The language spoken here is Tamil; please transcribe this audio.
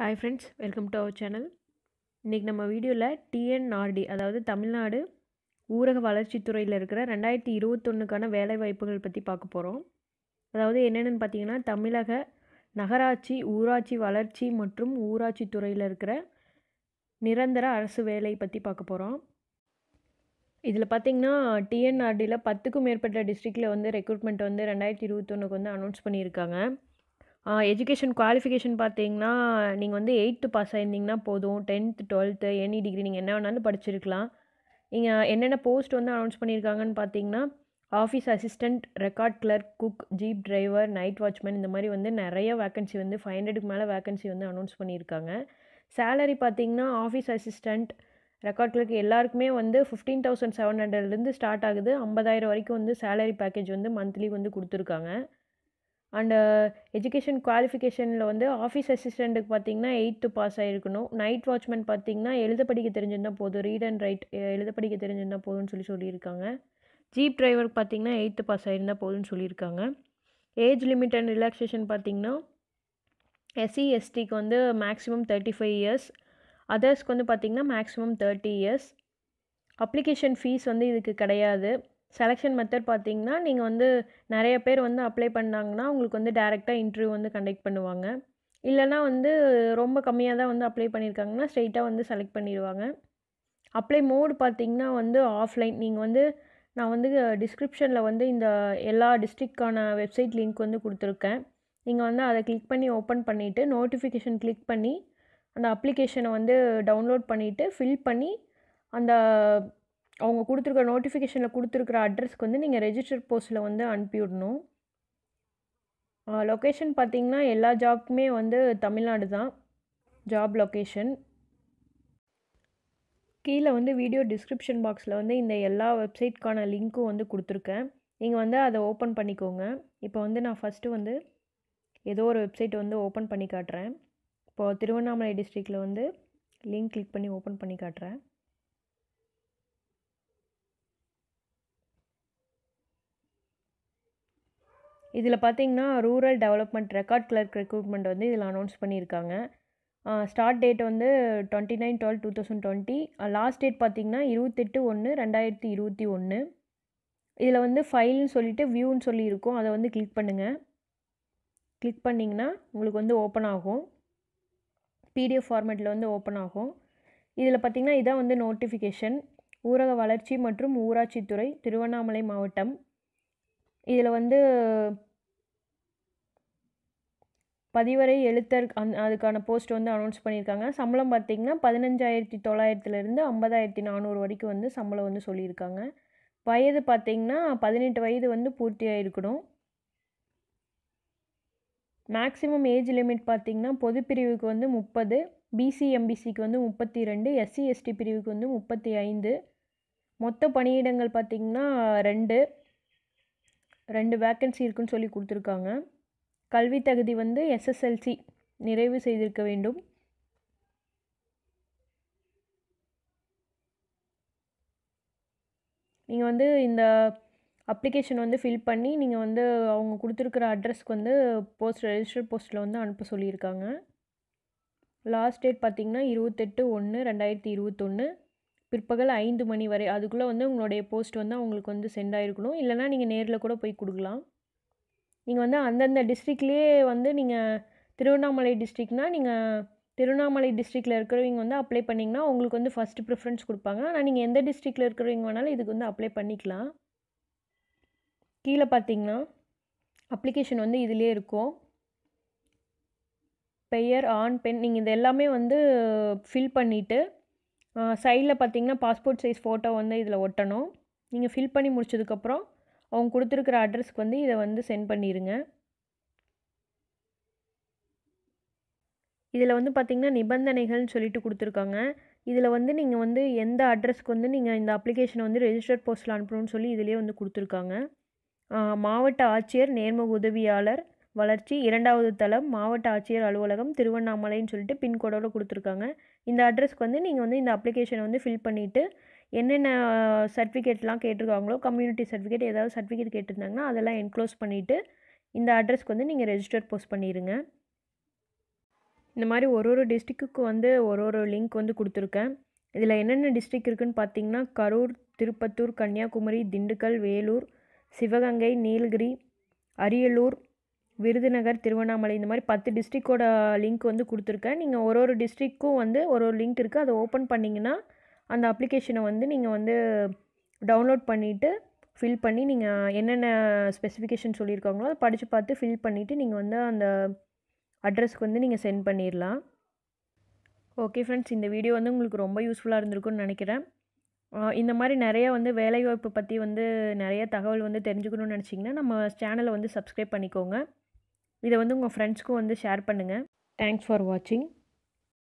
hi friends welcome to our channel இன்றைக்கி நம்ம வீடியோவில் டிஎன்ஆர்டி அதாவது தமிழ்நாடு ஊரக வளர்ச்சித்துறையில் இருக்கிற ரெண்டாயிரத்தி இருபத்தொன்னுக்கான வேலைவாய்ப்புகள் பற்றி பார்க்க போகிறோம் அதாவது என்னென்னு பார்த்தீங்கன்னா தமிழக நகராட்சி ஊராட்சி வளர்ச்சி மற்றும் ஊராட்சி துறையில் இருக்கிற நிரந்தர அரசு வேலை பற்றி பார்க்க போகிறோம் இதில் பார்த்திங்கன்னா டிஎன்ஆர்டியில் பத்துக்கும் மேற்பட்ட டிஸ்ட்ரிக்டில் வந்து ரெக்ரூட்மெண்ட் வந்து ரெண்டாயிரத்தி இருபத்தொன்னுக்கு வந்து அனௌன்ஸ் பண்ணியிருக்காங்க எஜுகேஷன் குவாலிஃபிகேஷன் பார்த்தீங்கன்னா நீங்கள் வந்து எயித்து பாஸ் ஆகிருந்தீங்கன்னா போதும் டென்த்து டுவெல்த்து எனி டிகிரி நீங்கள் என்ன வேணாலும் படிச்சிருக்கலாம் நீங்கள் என்னென்ன போஸ்ட் வந்து அனௌன்ஸ் பண்ணியிருக்காங்கன்னு பார்த்தீங்கன்னா office assistant record clerk cook jeep driver night watchman இந்த மாதிரி வந்து நிறைய வேக்கன்சி வந்து ஃபைவ் ஹண்ட்ரடுக்கு மேலே வேக்கன்சி வந்து அனௌன்ஸ் பண்ணியிருக்காங்க சேலரி பார்த்திங்கன்னா ஆஃபீஸ் அசிஸ்டண்ட் ரெக்கார்ட் கிளர்க் எல்லாருக்குமே வந்து ஃபிஃப்டீன் தௌசண்ட் செவன் ஹண்ட்ரட்லேருந்து ஸ்டார்ட் ஆகுது ஐம்பதாயிரம் வரைக்கும் வந்து சேலரி பேக்கேஜ் வந்து மந்த்லி வந்து கொடுத்துருக்காங்க அண்டு எஜுகேஷன் குவாலிஃபிகேஷனில் வந்து ஆஃபீஸ் அசிஸ்டண்ட்டுக்கு பார்த்தீங்கன்னா எயித்து பாஸ் ஆகிருக்கணும் நைட் வாட்ச்மேன் பார்த்தீங்கன்னா எழுத படிக்க தெரிஞ்சிருந்தால் போதும் ரீட் அண்ட் ரைட் எழுத படிக்க தெரிஞ்சிருந்தால் போதும்னு சொல்லி சொல்லியிருக்காங்க ஜீப் டிரைவருக்கு பார்த்தீங்கன்னா எயித்து பாஸ் ஆகிருந்தால் போதும்னு சொல்லியிருக்காங்க ஏஜ் லிமிட் அண்ட் ரிலாக்ஸேஷன் பார்த்தீங்கன்னா எஸ்சி எஸ்டிக்கு வந்து மேக்ஸிமம் தேர்ட்டி ஃபைவ் இயர்ஸ் அதர்ஸ்க்கு வந்து பார்த்திங்கன்னா maximum thirty years application fees வந்து இதுக்கு கிடையாது செலெக்ஷன் மெத்தட் பார்த்திங்கன்னா நீங்கள் வந்து நிறைய பேர் வந்து அப்ளை பண்ணாங்கன்னா உங்களுக்கு வந்து டேரெக்டாக இன்டர்வியூ வந்து கண்டக்ட் பண்ணுவாங்க இல்லைனா வந்து ரொம்ப கம்மியாக தான் வந்து அப்ளை பண்ணியிருக்காங்கன்னா ஸ்ட்ரெயிட்டாக வந்து செலக்ட் பண்ணிடுவாங்க அப்ளை மோடு பார்த்தீங்கன்னா வந்து ஆஃப்லைன் நீங்கள் வந்து நான் வந்து டிஸ்கிரிப்ஷனில் வந்து இந்த எல்லா டிஸ்ட்ரிக்டான வெப்சைட் லிங்க் வந்து கொடுத்துருக்கேன் நீங்கள் வந்து அதை கிளிக் பண்ணி ஓப்பன் பண்ணிவிட்டு நோட்டிஃபிகேஷன் கிளிக் பண்ணி அந்த அப்ளிகேஷனை வந்து டவுன்லோட் பண்ணிவிட்டு ஃபில் பண்ணி அந்த அவங்க கொடுத்துருக்க நோட்டிஃபிகேஷனில் கொடுத்துருக்குற அட்ரஸ்க்கு வந்து நீங்கள் ரெஜிஸ்டர் போஸ்ட்டில் வந்து அனுப்பிவிடணும் லொக்கேஷன் பார்த்திங்கன்னா எல்லா ஜாப்க்குமே வந்து தமிழ்நாடு தான் ஜாப் லொக்கேஷன் கீழே வந்து வீடியோ டிஸ்கிரிப்ஷன் பாக்ஸில் வந்து இந்த எல்லா வெப்சைட்க்கான லிங்க்கும் வந்து கொடுத்துருக்கேன் நீங்கள் வந்து அதை ஓப்பன் பண்ணிக்கோங்க இப்போ வந்து நான் ஃபஸ்ட்டு வந்து ஏதோ ஒரு வெப்சைட் வந்து ஓப்பன் பண்ணி காட்டுறேன் இப்போது திருவண்ணாமலை டிஸ்ட்ரிக்டில் வந்து லிங்க் கிளிக் பண்ணி ஓப்பன் பண்ணி காட்டுறேன் இதில் பார்த்தீங்கன்னா rural development record clerk recruitment வந்து இதில் அனௌன்ஸ் பண்ணியிருக்காங்க ஸ்டார்ட் டேட் வந்து twenty nine twelve two thousand twenty last date பார்த்திங்கன்னா இருபத்தெட்டு ஒன்று ரெண்டாயிரத்தி இருபத்தி ஒன்று இதில் வந்து ஃபைல்னு சொல்லிவிட்டு வியூன்னு சொல்லி இருக்கும் அதை வந்து கிளிக் பண்ணுங்கள் கிளிக் பண்ணிங்கன்னா உங்களுக்கு வந்து ஓப்பன் ஆகும் பிடிஎஃப் ஃபார்மேட்டில் வந்து ஓப்பன் ஆகும் இதில் பார்த்திங்கன்னா இதான் வந்து நோட்டிஃபிகேஷன் ஊரக வளர்ச்சி மற்றும் ஊராட்சித்துறை திருவண்ணாமலை மாவட்டம் இதில் வந்து பதிவரை எழுத்தர் அந் அதுக்கான போஸ்ட் வந்து அனௌன்ஸ் பண்ணியிருக்காங்க சம்பளம் பார்த்திங்கன்னா பதினஞ்சாயிரத்தி தொள்ளாயிரத்துலேருந்து ஐம்பதாயிரத்தி நானூறு வரைக்கும் வந்து சம்பளம் வந்து சொல்லியிருக்காங்க வயது பார்த்திங்கன்னா பதினெட்டு வயது வந்து பூர்த்தியாக இருக்கணும் மேக்ஸிமம் ஏஜ் லிமிட் பார்த்திங்கன்னா பொது பிரிவுக்கு வந்து முப்பது பிசி எம்பிசிக்கு வந்து முப்பத்தி ரெண்டு எஸ்சி எஸ்டி பிரிவுக்கு வந்து முப்பத்தி ஐந்து மொத்த பணியிடங்கள் பார்த்திங்கன்னா ரெண்டு ரெண்டு வேக்கன்சி இருக்குன்னு சொல்லி கொடுத்துருக்காங்க கல்வி தகுதி வந்து எஸ்எஸ்எல்சி நிறைவு செய்திருக்க வேண்டும் நீங்கள் வந்து இந்த அப்ளிகேஷன் வந்து ஃபில் பண்ணி நீங்கள் வந்து அவங்க கொடுத்துருக்குற அட்ரஸ்க்கு வந்து போஸ்ட் ரெஜிஸ்டர் போஸ்ட்டில் வந்து அனுப்ப சொல்லியிருக்காங்க லாஸ்ட் டேட் பார்த்திங்கன்னா இருபத்தெட்டு ஒன்று ரெண்டாயிரத்தி இருபத்தொன்று பிற்பகல் ஐந்து மணி வரை அதுக்குள்ளே வந்து உங்களுடைய போஸ்ட் வந்து அவங்களுக்கு வந்து சென்ட் ஆகிருக்கணும் இல்லைனா நீங்கள் நேரில் கூட போய் கொடுக்கலாம் நீங்கள் வந்து அந்தந்த டிஸ்ட்ரிக்ட்லேயே வந்து நீங்கள் திருவண்ணாமலை டிஸ்ட்ரிக்னால் நீங்கள் திருவண்ணாமலை டிஸ்ட்ரிக்டில் இருக்கிறவங்க வந்து அப்ளை பண்ணிங்கன்னா உங்களுக்கு வந்து ஃபஸ்ட்டு ப்ரிஃபரன்ஸ் கொடுப்பாங்க ஆனால் நீங்கள் எந்த டிஸ்ட்ரிக்டில் இருக்கிறவங்க வேணாலும் இதுக்கு வந்து அப்ளை பண்ணிக்கலாம் கீழே பார்த்தீங்கன்னா அப்ளிகேஷன் வந்து இதிலே இருக்கும் பெயர் ஆண் பெண் நீங்கள் இது எல்லாமே வந்து ஃபில் பண்ணிவிட்டு சைடில் பார்த்தீங்கன்னா பாஸ்போர்ட் சைஸ் ஃபோட்டோ வந்து இதில் ஒட்டணும் நீங்கள் ஃபில் பண்ணி முடிச்சதுக்கப்புறம் அவங்க கொடுத்துருக்குற அட்ரஸ்க்கு வந்து இதை வந்து சென்ட் பண்ணிடுங்க இதில் வந்து பார்த்திங்கன்னா நிபந்தனைகள்னு சொல்லிட்டு கொடுத்துருக்காங்க இதில் வந்து நீங்கள் வந்து எந்த அட்ரஸ்க்கு வந்து நீங்கள் இந்த அப்ளிகேஷனை வந்து ரெஜிஸ்டர்ட் போஸ்ட்டில் அனுப்பணும்னு சொல்லி இதிலே வந்து கொடுத்துருக்காங்க மாவட்ட ஆட்சியர் நேர்முக உதவியாளர் வளர்ச்சி இரண்டாவது தளம் மாவட்ட ஆட்சியர் அலுவலகம் திருவண்ணாமலைன்னு சொல்லிட்டு பின்கோடோடு கொடுத்துருக்காங்க இந்த அட்ரஸ்க்கு வந்து நீங்கள் வந்து இந்த அப்ளிகேஷனை வந்து ஃபில் பண்ணிவிட்டு என்னென்ன சர்டிஃபிகேட்லாம் கேட்டிருக்காங்களோ கம்யூனிட்டி சர்டிஃபிகேட் ஏதாவது சர்டிஃபிகேட் கேட்டிருந்தாங்கன்னா அதெல்லாம் என்க்ளோஸ் பண்ணிவிட்டு இந்த அட்ரஸ்க்கு வந்து நீங்கள் ரெஜிஸ்டர் போஸ்ட் பண்ணிடுங்க இந்த மாதிரி ஒரு ஒரு டிஸ்ட்ரிக்டுக்கு வந்து ஒரு ஒரு லிங்க் வந்து கொடுத்துருக்கேன் இதில் என்னென்ன டிஸ்ட்ரிக் இருக்குதுன்னு பார்த்தீங்கன்னா கரூர் திருப்பத்தூர் கன்னியாகுமரி திண்டுக்கல் வேலூர் சிவகங்கை நீலகிரி அரியலூர் விருதுநகர் திருவண்ணாமலை இந்த மாதிரி பத்து டிஸ்ட்ரிக்டோட லிங்க் வந்து கொடுத்துருக்கேன் நீங்கள் ஒரு ஒரு டிஸ்ட்ரிக்கும் வந்து ஒரு ஒரு லிங்க் இருக்குது அதை ஓப்பன் பண்ணிங்கன்னா அந்த அப்ளிகேஷனை வந்து நீங்கள் வந்து டவுன்லோட் பண்ணிவிட்டு ஃபில் பண்ணி நீங்கள் என்னென்ன ஸ்பெசிஃபிகேஷன் சொல்லியிருக்காங்களோ அதை படித்து பார்த்து ஃபில் பண்ணிவிட்டு நீங்கள் வந்து அந்த அட்ரஸ்க்கு வந்து நீங்கள் சென்ட் பண்ணிடலாம் ஓகே ஃப்ரெண்ட்ஸ் இந்த வீடியோ வந்து உங்களுக்கு ரொம்ப யூஸ்ஃபுல்லாக இருந்திருக்குன்னு நினைக்கிறேன் இந்த மாதிரி நிறைய வந்து வேலைவாய்ப்பு பற்றி வந்து நிறைய தகவல் வந்து தெரிஞ்சுக்கணும்னு நினச்சிங்கன்னா நம்ம சேனலை வந்து சப்ஸ்கிரைப் பண்ணிக்கோங்க இதை வந்து உங்கள் ஃப்ரெண்ட்ஸ்க்கும் வந்து ஷேர் பண்ணுங்கள் தேங்க்ஸ் ஃபார் வாட்சிங்